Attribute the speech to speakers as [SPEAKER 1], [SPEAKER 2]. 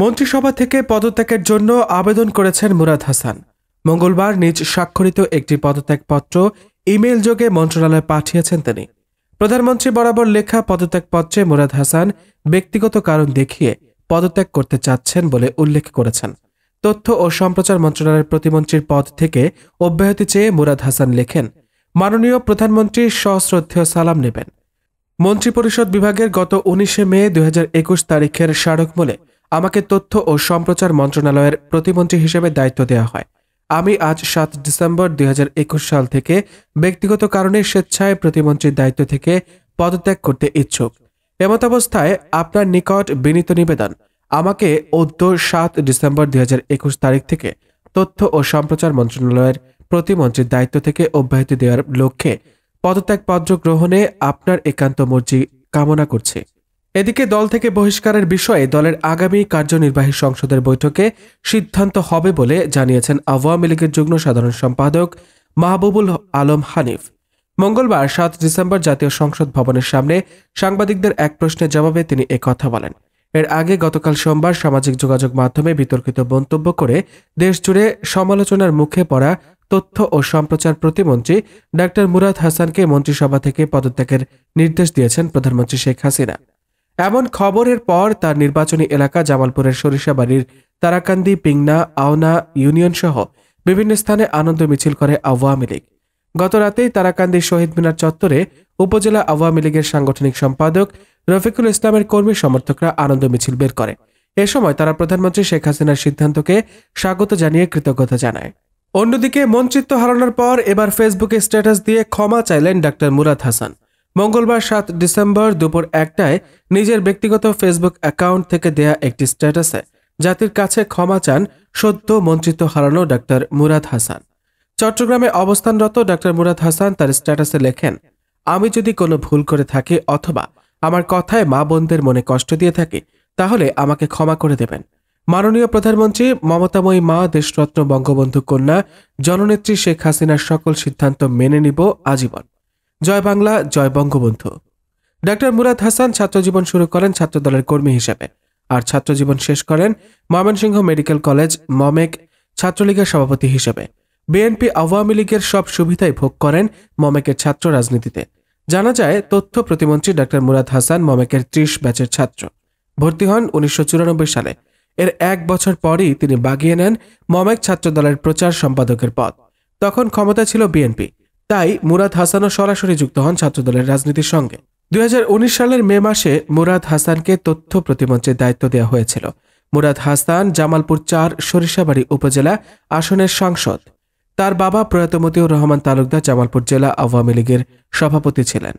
[SPEAKER 1] মন্ত্রিসভা থেকে পদত্যাগের জন্য আবেদন করেছেন মুরাদ হাসান মঙ্গলবার নিজ স্বাক্ষরিত একটি পদত্যাগপত্র ইমেল যোগে মন্ত্রণালয়ে পাঠিয়েছেন তিনি প্রধানমন্ত্রী বরাবর লেখা পদত্যাগপত্রে মুরাদ হাসান ব্যক্তিগত কারণ দেখিয়ে পদত্যাগ করতে চাচ্ছেন বলে উল্লেখ করেছেন তথ্য ও সম্প্রচার মন্ত্রণালয়ের প্রতিমন্ত্রীর পদ থেকে অব্যাহতি চেয়ে মুরাদ হাসান লেখেন মাননীয় প্রধানমন্ত্রী সশ্রদ্ধেয় সালাম নেবেন মন্ত্রিপরিষদ বিভাগের গত উনিশে মে দুই তারিখের স্মারকমূলে আমাকে তথ্য ও সম্প্রচার মন্ত্রণালয়ের প্রতিমন্ত্রী হিসেবে দায়িত্ব দেওয়া হয় আমি আজ সাত ডিসেম্বর দুই সাল থেকে ব্যক্তিগত কারণে স্বেচ্ছায় প্রতিমন্ত্রীর দায়িত্ব থেকে পদত্যাগ করতে ইচ্ছুক এমতাবস্থায় আপনার নিকট বিনীত নিবেদন আমাকে অদ্য সাত ডিসেম্বর দুই তারিখ থেকে তথ্য ও সম্প্রচার মন্ত্রণালয়ের প্রতিমন্ত্রীর দায়িত্ব থেকে অব্যাহতি দেওয়ার লক্ষ্যে পদত্যাগপত্র গ্রহণে আপনার একান্ত মর্জি কামনা করছে এদিকে দল থেকে বহিষ্কারের বিষয়ে দলের আগামী কার্যনির্বাহী সংসদের বৈঠকে সিদ্ধান্ত হবে বলে জানিয়েছেন আওয়ামী লীগের যুগ্ম সাধারণ সম্পাদক মাহবুবুল আলম হানিফ মঙ্গলবার সাত ডিসেম্বর জাতীয় সংসদ ভবনের সামনে সাংবাদিকদের এক প্রশ্নের জবাবে তিনি কথা বলেন এর আগে গতকাল সোমবার সামাজিক যোগাযোগ মাধ্যমে বিতর্কিত মন্তব্য করে দেশজুড়ে সমালোচনার মুখে পড়া তথ্য ও সম্প্রচার প্রতিমন্ত্রী ডাক্তার মুরাদ হাসানকে মন্ত্রিসভা থেকে পদত্যাগের নির্দেশ দিয়েছেন প্রধানমন্ত্রী শেখ হাসিনা এমন খবরের পর তার নির্বাচনী এলাকা জামালপুরের সরিষাবাড়ির তারাকান্দি পিংনা আওনা ইউনিয়ন সহ বিভিন্ন স্থানে আনন্দ মিছিল করে আওয়ামী লীগ গত রাতেই তারাকান্দি শহীদ মিনার চত্বরে উপজেলা আওয়ামী লীগের সাংগঠনিক সম্পাদক রফিকুল ইসলামের কর্মী সমর্থকরা আনন্দ মিছিল বের করে এ সময় তারা প্রধানমন্ত্রী শেখ হাসিনার সিদ্ধান্তকে স্বাগত জানিয়ে কৃতজ্ঞতা জানায় অন্যদিকে মঞ্চিত্ব হারানোর পর এবার ফেসবুকে স্ট্যাটাস দিয়ে ক্ষমা চাইলেন ডাক্তার মুরাদ হাসান মঙ্গলবার সাত ডিসেম্বর দুপুর একটায় নিজের ব্যক্তিগত ফেসবুক অ্যাকাউন্ট থেকে দেয়া একটি স্ট্যাটাসে জাতির কাছে ক্ষমা চান সদ্য মঞ্চিত হারানো ডাক্তার মুরাদ হাসান চট্টগ্রামে অবস্থানরত ডাক্তার মুরাদ হাসান তার স্ট্যাটাসে লেখেন আমি যদি কোনো ভুল করে থাকি অথবা আমার কথায় মা বোনদের মনে কষ্ট দিয়ে থাকি তাহলে আমাকে ক্ষমা করে দেবেন মাননীয় প্রধানমন্ত্রী মমতাময়ী মা দেশরত্ন বঙ্গবন্ধু কন্যা জননেত্রী শেখ হাসিনার সকল সিদ্ধান্ত মেনে নিব আজীবন জয় বাংলা জয় বঙ্গবন্ধু ডাক্তার মুরাদ হাসান ছাত্রজীবন শুরু করেন ছাত্রদলের কর্মী হিসেবে আর ছাত্রজীবন শেষ করেন ময়মনসিংহ মেডিকেল কলেজ মমেক ছাত্রলীগের সভাপতি হিসেবে বিএনপি আওয়ামী লীগের সব সুবিধাই ভোগ করেন মমেকের ছাত্র রাজনীতিতে জানা যায় তথ্য প্রতিমন্ত্রী ডাক্তার মুরাদ হাসান মমেকের ত্রিশ ব্যাচের ছাত্র ভর্তি হন উনিশশো সালে এর এক বছর পরই তিনি বাগিয়ে নেন মমেক ছাত্রদলের প্রচার সম্পাদকের পদ তখন ক্ষমতা ছিল বিএনপি তাই মুরাদ হাসানও সরাসরি যুক্ত হন ছাত্রদলের রাজনীতির সঙ্গে দুই সালের মে মাসে মুরাদ হাসানকে তথ্য প্রতিমন্ত্রীর দায়িত্ব দেওয়া হয়েছিল মুরাদ হাসান জামালপুর চার সরিষাবাড়ি উপজেলা আসনের সাংসদ তার বাবা প্রয়াত মতিউর রহমান তালুকদার জামালপুর জেলা আওয়ামী লীগের সভাপতি ছিলেন